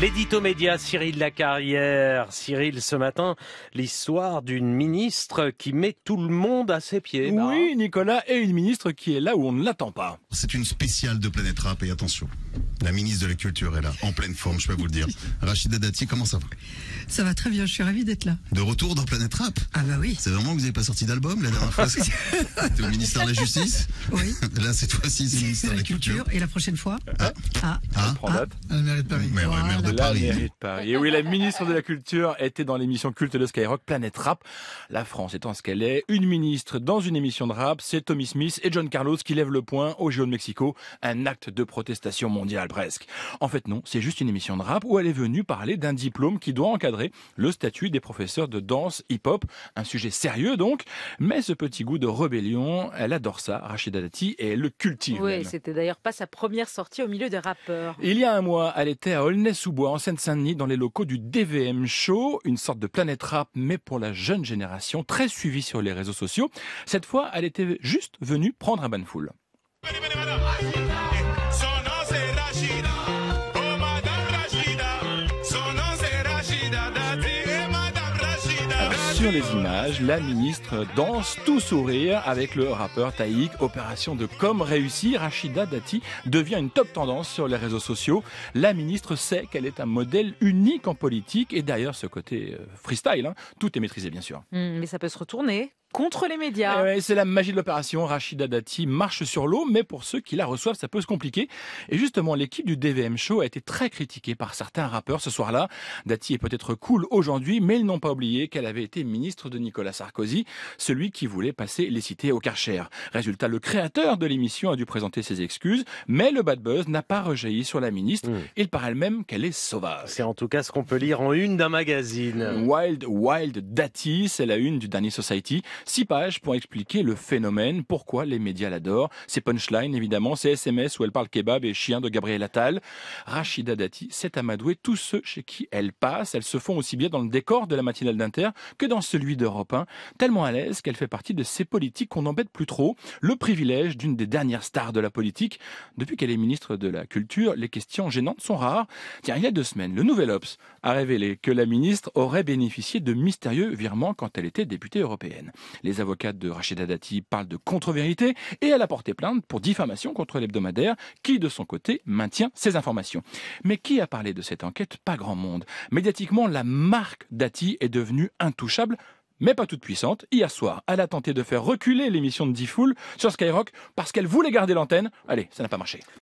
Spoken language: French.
L'édito média Cyril Lacarrière. Cyril, ce matin, l'histoire d'une ministre qui met tout le monde à ses pieds. Oui, Nicolas, et une ministre qui est là où on ne l'attend pas. C'est une spéciale de Planète Rap et attention, la ministre de la Culture est là, en pleine forme, je peux vous le dire. Rachida Dati, comment ça va ça va très bien, je suis ravi d'être là. De retour dans Planète Rap Ah bah oui. C'est vraiment que vous n'avez pas sorti d'album la dernière fois C'était au ministère de la Justice Oui. Là, cette fois-ci, c'est au ministère de la Culture. Et la prochaine fois Ah. Ah. Ah. ah. La mairie de Paris. Maire, de Paris. La mairie de Paris. Et oui, la ministre de la Culture était dans l'émission culte de Skyrock Planète Rap. La France étant ce qu'elle est, une ministre dans une émission de rap, c'est Tommy Smith et John Carlos qui lèvent le point au Géo de Mexico. Un acte de protestation mondiale presque. En fait, non, c'est juste une émission de rap où elle est venue parler d'un diplôme qui doit encadrer le statut des professeurs de danse hip-hop. Un sujet sérieux donc, mais ce petit goût de rébellion, elle adore ça, Rachida Dati, et elle le cultive. Oui, c'était d'ailleurs pas sa première sortie au milieu des rappeurs. Il y a un mois, elle était à Aulnay-sous-Bois, en Seine-Saint-Denis, dans les locaux du DVM Show, une sorte de planète rap, mais pour la jeune génération, très suivie sur les réseaux sociaux. Cette fois, elle était juste venue prendre un bain de foule. sur les images, la ministre danse tout sourire avec le rappeur Taïk. Opération de com réussie, Rachida Dati devient une top tendance sur les réseaux sociaux. La ministre sait qu'elle est un modèle unique en politique et d'ailleurs ce côté euh, freestyle, hein, tout est maîtrisé bien sûr. Hmm, mais ça peut se retourner contre les médias. Eh c'est la magie de l'opération. Rachida Dati marche sur l'eau, mais pour ceux qui la reçoivent, ça peut se compliquer. Et justement, l'équipe du DVM Show a été très critiquée par certains rappeurs ce soir-là. Dati est peut-être cool aujourd'hui, mais ils n'ont pas oublié qu'elle avait été ministre de Nicolas Sarkozy, celui qui voulait passer les cités au Karcher. Résultat, le créateur de l'émission a dû présenter ses excuses, mais le bad buzz n'a pas rejailli sur la ministre. Hmm. Il paraît même qu'elle est sauvage. C'est en tout cas ce qu'on peut lire en une d'un magazine. Wild Wild Dati, c'est la une du dernier Society. Six pages pour expliquer le phénomène, pourquoi les médias l'adorent, ses punchlines évidemment, ses SMS où elle parle kebab et chien de Gabriel Attal. Rachida Dati s'est amadouée tous ceux chez qui elle passe. Elles se font aussi bien dans le décor de la matinale d'Inter que dans celui d'Europe 1, tellement à l'aise qu'elle fait partie de ces politiques qu'on n'embête plus trop. Le privilège d'une des dernières stars de la politique. Depuis qu'elle est ministre de la Culture, les questions gênantes sont rares. Tiens, il y a deux semaines, le Nouvel Obs a révélé que la ministre aurait bénéficié de mystérieux virements quand elle était députée européenne. Les avocates de Rachida Dati parlent de contre-vérité et elle a porté plainte pour diffamation contre l'hebdomadaire qui, de son côté, maintient ses informations. Mais qui a parlé de cette enquête Pas grand monde. Médiatiquement, la marque Dati est devenue intouchable mais pas toute puissante. Hier soir, elle a tenté de faire reculer l'émission de D-Fool sur Skyrock parce qu'elle voulait garder l'antenne. Allez, ça n'a pas marché.